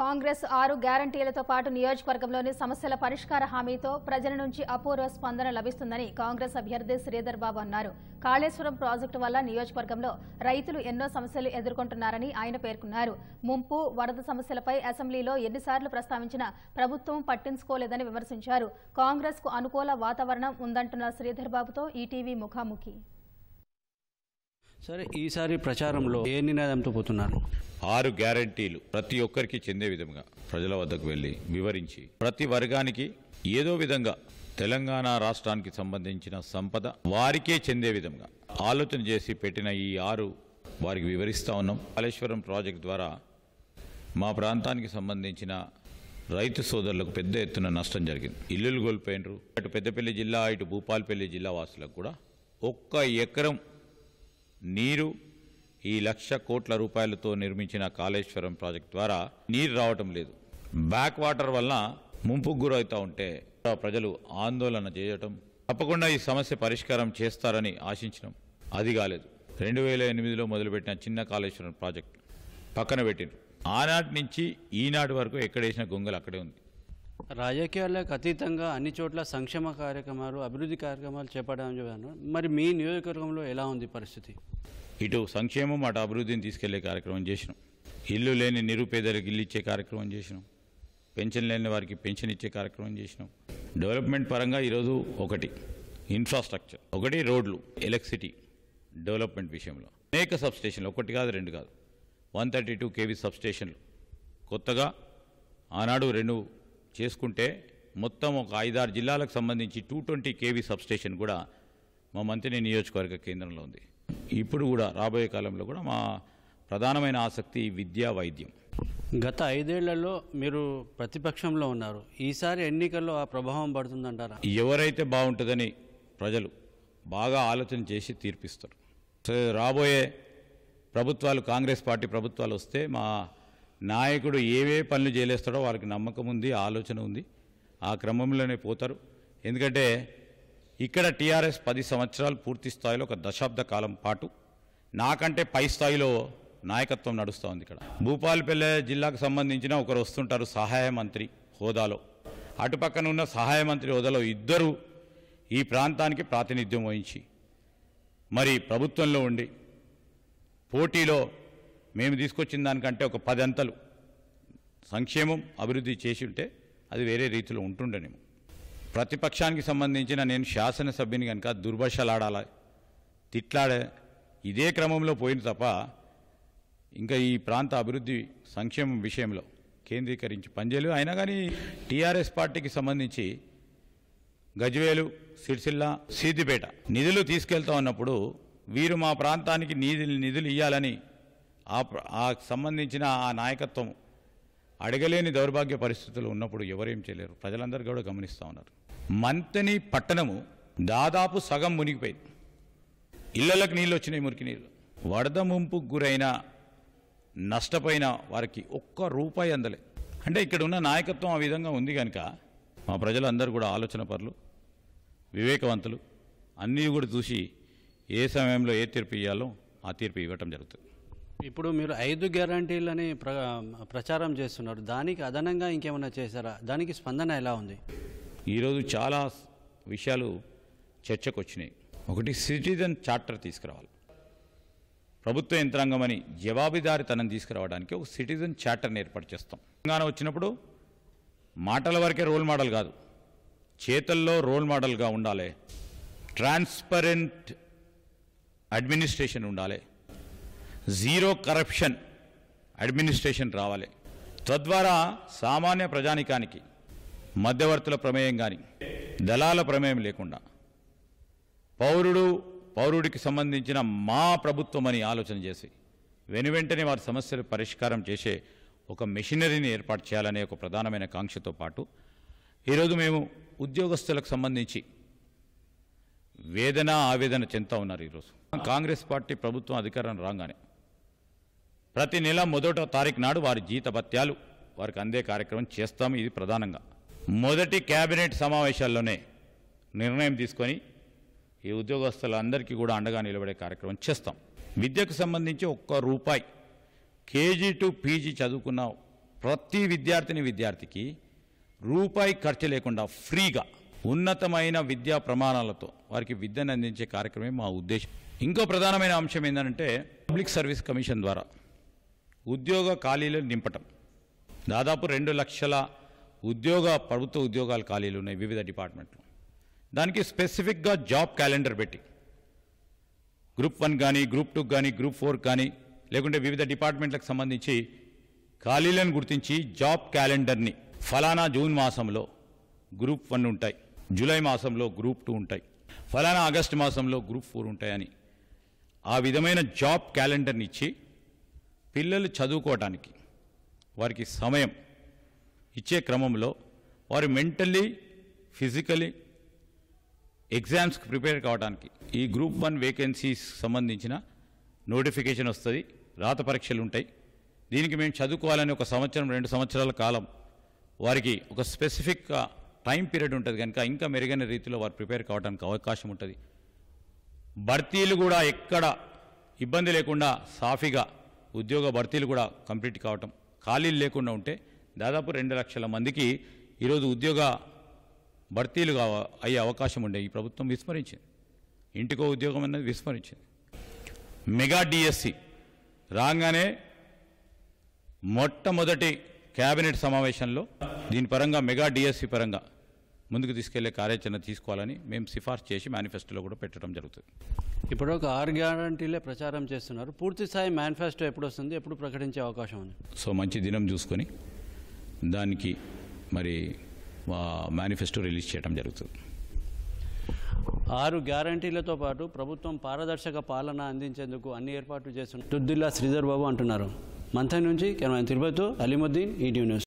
కాంగ్రెస్ ఆరు గ్యారంటీలతో పాటు నియోజకవర్గంలోని సమస్యల పరిష్కార హామీతో ప్రజల నుంచి అపూర్వ స్పందన లభిస్తుందని కాంగ్రెస్ అభ్యర్థి శ్రీధర్ బాబు అన్నారు కాళేశ్వరం ప్రాజెక్టు వల్ల నియోజకవర్గంలో రైతులు ఎన్నో సమస్యలు ఎదుర్కొంటున్నారని ఆయన పేర్కొన్నారు ముంపు వరద సమస్యలపై అసెంబ్లీలో ఎన్నిసార్లు ప్రస్తావించినా ప్రభుత్వం పట్టించుకోలేదని విమర్శించారు కాంగ్రెస్ కు అనుకూల వాతావరణం ఉందంటున్న శ్రీధర్ బాబుతో ఈటీవీ ముఖాముఖి సరే ఈసారి ప్రచారంలో ఏ నినాదంతో పోతున్నారు ఆరు గ్యారంటీలు ప్రతి ఒక్కరికి చెందే విధంగా ప్రజల వద్దకు వెళ్ళి వివరించి ప్రతి వర్గానికి ఏదో విధంగా తెలంగాణ రాష్ట్రానికి సంబంధించిన సంపద వారికే చెందే విధంగా ఆలోచన చేసి పెట్టిన ఈ ఆరు వారికి వివరిస్తూ ఉన్నాం కాళేశ్వరం ప్రాజెక్ట్ ద్వారా మా ప్రాంతానికి సంబంధించిన రైతు సోదరులకు పెద్ద ఎత్తున నష్టం జరిగింది ఇల్లులు కోల్పోయినరు అటు పెద్దపల్లి జిల్లా ఇటు భూపాలపల్లి జిల్లా వాసులకు కూడా ఒక్క ఎకరం నీరు ఈ లక్ష కోట్ల రూపాయలతో నిర్మించిన కాళేశ్వరం ప్రాజెక్ట్ ద్వారా నీరు రావటం లేదు బ్యాక్ వాటర్ వల్ల ముంపుకు గురవుతూ ఉంటే ప్రజలు ఆందోళన చేయటం తప్పకుండా ఈ సమస్య పరిష్కారం చేస్తారని ఆశించడం అది కాలేదు రెండు వేల ఎనిమిదిలో మొదలుపెట్టిన చిన్న కాళేశ్వరం ప్రాజెక్ట్ పక్కన పెట్టిండ్రు ఆనాటి నుంచి ఈనాటి వరకు ఎక్కడేసిన గొంగలు అక్కడే ఉంది రాజకీయాలకు అతీతంగా అన్ని చోట్ల సంక్షేమ కార్యక్రమాలు అభివృద్ధి కార్యక్రమాలు చేపడడం మరి మీ నియోజకవర్గంలో ఎలా ఉంది పరిస్థితి ఇటు సంక్షేమం అటు అభివృద్ధిని తీసుకెళ్లే కార్యక్రమం చేసినాం ఇల్లు లేని నిరుపేదలకు ఇల్లు ఇచ్చే కార్యక్రమం చేసినాం పెన్షన్ లేని వారికి పెన్షన్ ఇచ్చే కార్యక్రమం చేసినాం డెవలప్మెంట్ పరంగా ఈరోజు ఒకటి ఇన్ఫ్రాస్ట్రక్చర్ ఒకటి రోడ్లు ఎలక్ట్రిసిటీ డెవలప్మెంట్ విషయంలో అనేక సబ్స్టేషన్లు ఒకటి కాదు రెండు కాదు వన్ థర్టీ టూ కేవీ సబ్స్టేషన్లు కొత్తగా ఆనాడు రెండు చేసుకుంటే మొత్తం ఒక ఐదారు జిల్లాలకు సంబంధించి టూ ట్వంటీ కేవీ సబ్స్టేషన్ కూడా మా మంత్రిని నియోజకవర్గ కేంద్రంలో ఉంది ఇప్పుడు కూడా రాబోయే కాలంలో కూడా మా ప్రధానమైన ఆసక్తి విద్య వైద్యం గత ఐదేళ్లలో మీరు ప్రతిపక్షంలో ఉన్నారు ఈసారి ఎన్నికల్లో ఆ ప్రభావం పడుతుందంటారా ఎవరైతే బాగుంటుందని ప్రజలు బాగా ఆలోచన చేసి తీర్పిస్తారు రాబోయే ప్రభుత్వాలు కాంగ్రెస్ పార్టీ ప్రభుత్వాలు వస్తే మా నాయకుడు ఏవే పనులు చేయలేస్తాడో వాళ్ళకి నమ్మకం ఉంది ఆలోచన ఉంది ఆ క్రమంలోనే పోతారు ఎందుకంటే ఇక్కడ టీఆర్ఎస్ పది సంవత్సరాలు పూర్తి స్థాయిలో ఒక దశాబ్ద కాలం పాటు నాకంటే పై స్థాయిలో నాయకత్వం నడుస్తూ ఉంది ఇక్కడ భూపాలపల్లె జిల్లాకు సంబంధించిన ఒకరు వస్తుంటారు సహాయ మంత్రి హోదాలో అటుపక్కన ఉన్న సహాయ మంత్రి హోదాలో ఇద్దరు ఈ ప్రాంతానికి ప్రాతినిధ్యం వహించి మరి ప్రభుత్వంలో ఉండి పోటీలో మేము తీసుకొచ్చిన దానికంటే ఒక పది అంతలు సంక్షేమం అభివృద్ధి చేసి ఉంటే అది వేరే రీతిలో ఉంటుండేమో ప్రతిపక్షానికి సంబంధించిన నేను శాసనసభ్యుని కనుక దుర్భాషలాడాలా తిట్లాడే ఇదే క్రమంలో పోయింది తప్ప ఇంకా ఈ ప్రాంత అభివృద్ధి సంక్షేమం విషయంలో కేంద్రీకరించి పనిచేయలేదు అయినా కానీ టీఆర్ఎస్ పార్టీకి సంబంధించి గజ్వేలు సిరిసిల్ల సిద్దిపేట నిధులు తీసుకెళ్తా ఉన్నప్పుడు వీరు మా ప్రాంతానికి నిధులు నిధులు ఇవ్వాలని ఆ సంబంధించిన ఆ నాయకత్వం అడగలేని దౌర్భాగ్య పరిస్థితులు ఉన్నప్పుడు ఎవరేం చేయలేరు ప్రజలందరూ కూడా గమనిస్తూ ఉన్నారు మంతని పట్టణము దాదాపు సగం మునిగిపోయింది ఇళ్లలకు నీళ్ళు వచ్చినాయి మురికి నీళ్ళు వరద ముంపుకు గురైన నష్టపోయిన వారికి ఒక్క రూపాయి అందలే అంటే ఇక్కడ ఉన్న నాయకత్వం ఆ విధంగా ఉంది కనుక మా ప్రజలందరూ కూడా ఆలోచన పరులు వివేకవంతులు అన్నీ కూడా చూసి ఏ సమయంలో ఏ తీర్పు ఇవ్వాలో ఆ తీర్పు ఇవ్వటం జరుగుతుంది ఇప్పుడు మీరు ఐదు గ్యారంటీలని ప్ర ప్రచారం చేస్తున్నారు దానికి అదనంగా ఇంకేమైనా చేశారా దానికి స్పందన ఎలా ఉంది ఈరోజు చాలా విషయాలు చర్చకు వచ్చినాయి ఒకటి సిటిజన్ చార్టర్ తీసుకురావాలి ప్రభుత్వ యంత్రాంగం అని జవాబుదారితనం తీసుకురావడానికి ఒక సిటిజన్ చార్టర్ని ఏర్పాటు చేస్తాం తెలంగాణ వచ్చినప్పుడు మాటల వరకే రోల్ మోడల్ కాదు చేతల్లో రోల్ మోడల్గా ఉండాలి ట్రాన్స్పరెంట్ అడ్మినిస్ట్రేషన్ ఉండాలి జీరో కరప్షన్ అడ్మినిస్ట్రేషన్ రావాలి తద్వారా సామాన్య ప్రజానికానికి మధ్యవర్తుల ప్రమేయం కానీ దళాల ప్రమేయం లేకుండా పౌరుడు పౌరుడికి సంబంధించిన మా ప్రభుత్వం అని ఆలోచన చేసి వెనువెంటనే వారి సమస్యలు పరిష్కారం చేసే ఒక మెషినరీని ఏర్పాటు చేయాలనే ఒక ప్రధానమైన కాంక్షతో పాటు ఈరోజు మేము ఉద్యోగస్తులకు సంబంధించి వేదన ఆవేదన చెందుతా ఉన్నారు ఈరోజు కాంగ్రెస్ పార్టీ ప్రభుత్వం అధికారం రాగానే ప్రతి నెల మొదట తారీఖు నాడు వారి జీతభత్యాలు వారికి అందే కార్యక్రమం చేస్తాం ఇది ప్రధానంగా మొదటి కేబినెట్ సమావేశాల్లోనే నిర్ణయం తీసుకొని ఈ ఉద్యోగస్తులందరికీ కూడా అండగా నిలబడే కార్యక్రమం చేస్తాం విద్యకు సంబంధించి ఒక్క రూపాయి కేజీ టు పీజీ చదువుకున్న ప్రతి విద్యార్థిని విద్యార్థికి రూపాయి ఖర్చు లేకుండా ఫ్రీగా ఉన్నతమైన విద్యా ప్రమాణాలతో వారికి విద్యను అందించే కార్యక్రమే మా ఉద్దేశం ఇంకో ప్రధానమైన అంశం ఏంటంటే పబ్లిక్ సర్వీస్ కమిషన్ ద్వారా ఉద్యోగ ఖాళీలు నింపటం దాదాపు రెండు లక్షల ఉద్యోగ ప్రభుత్వ ఉద్యోగాల ఖాళీలు ఉన్నాయి వివిధ డిపార్ట్మెంట్లు దానికి స్పెసిఫిక్గా జాబ్ క్యాలెండర్ పెట్టి గ్రూప్ వన్ కానీ గ్రూప్ టూ కానీ గ్రూప్ ఫోర్ కానీ లేకుంటే వివిధ డిపార్ట్మెంట్లకు సంబంధించి ఖాళీలను గుర్తించి జాబ్ క్యాలెండర్ని ఫలానా జూన్ మాసంలో గ్రూప్ వన్ ఉంటాయి జూలై మాసంలో గ్రూప్ టూ ఉంటాయి ఫలానా ఆగస్టు మాసంలో గ్రూప్ ఫోర్ ఉంటాయని ఆ విధమైన జాబ్ క్యాలెండర్ని ఇచ్చి పిల్లలు చదువుకోవటానికి వారికి సమయం ఇచ్చే క్రమంలో వారు మెంటల్లీ ఫిజికలీ ఎగ్జామ్స్కి ప్రిపేర్ కావడానికి ఈ గ్రూప్ వన్ వేకెన్సీస్ సంబంధించిన నోటిఫికేషన్ వస్తుంది రాత పరీక్షలు ఉంటాయి దీనికి మేము చదువుకోవాలని ఒక సంవత్సరం రెండు సంవత్సరాల కాలం వారికి ఒక స్పెసిఫిక్ టైం పీరియడ్ ఉంటుంది కనుక ఇంకా మెరుగైన రీతిలో వారు ప్రిపేర్ కావడానికి అవకాశం ఉంటుంది భర్తీలు కూడా ఎక్కడ ఇబ్బంది లేకుండా సాఫీగా ఉద్యోగ భర్తీలు కూడా కంప్లీట్ కావటం ఖాళీలు లేకుండా ఉంటే దాదాపు రెండు లక్షల మందికి ఈరోజు ఉద్యోగ భర్తీలు అయ్యే అవకాశం ఉండే ఈ ప్రభుత్వం విస్మరించింది ఇంటికో ఉద్యోగం అనేది విస్మరించింది మెగా డిఎస్సి రాగానే మొట్టమొదటి కేబినెట్ సమావేశంలో దీని పరంగా మెగా డిఎస్సి పరంగా ముందుకు తీసుకెళ్లే కార్యాచరణ తీసుకోవాలని మేము సిఫార్సు చేసి మేనిఫెస్టోలో కూడా పెట్టడం జరుగుతుంది ఇప్పుడు ఒక ఆరు గ్యారంటీలే ప్రచారం చేస్తున్నారు పూర్తి స్థాయి మేనిఫెస్టో ఎప్పుడు వస్తుంది ఎప్పుడు ప్రకటించే అవకాశం ఉంది సో మంచి దినం చూసుకొని దానికి మరి మేనిఫెస్టో రిలీజ్ చేయడం జరుగుతుంది ఆరు గ్యారంటీలతో పాటు ప్రభుత్వం పారదర్శక పాలన అందించేందుకు అన్ని ఏర్పాట్లు చేస్తున్నారు తుద్దిల్లా శ్రీధర్ బాబు అంటున్నారు మంత్రి నుంచి camera Tirupati Alimuddin ETV news